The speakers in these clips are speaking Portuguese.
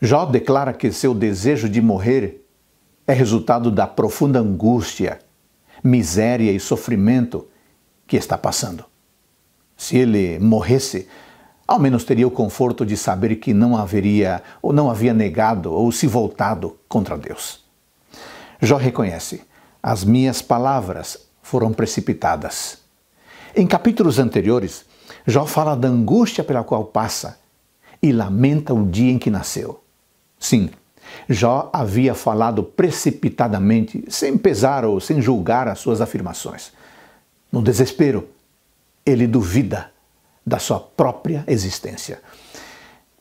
Jó declara que seu desejo de morrer é resultado da profunda angústia, miséria e sofrimento que está passando. Se ele morresse, ao menos teria o conforto de saber que não haveria ou não havia negado ou se voltado contra Deus. Jó reconhece: as minhas palavras foram precipitadas. Em capítulos anteriores, Jó fala da angústia pela qual passa e lamenta o dia em que nasceu. Sim, Jó havia falado precipitadamente, sem pesar ou sem julgar as suas afirmações. No desespero, ele duvida da sua própria existência.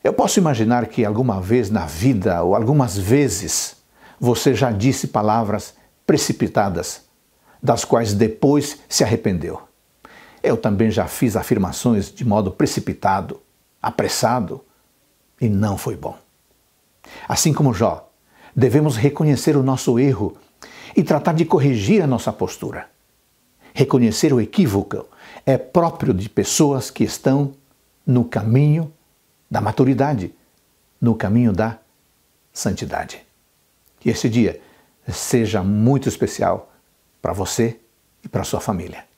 Eu posso imaginar que alguma vez na vida ou algumas vezes você já disse palavras precipitadas, das quais depois se arrependeu. Eu também já fiz afirmações de modo precipitado, apressado, e não foi bom. Assim como Jó, devemos reconhecer o nosso erro e tratar de corrigir a nossa postura. Reconhecer o equívoco é próprio de pessoas que estão no caminho da maturidade, no caminho da santidade. Que esse dia seja muito especial para você e para sua família.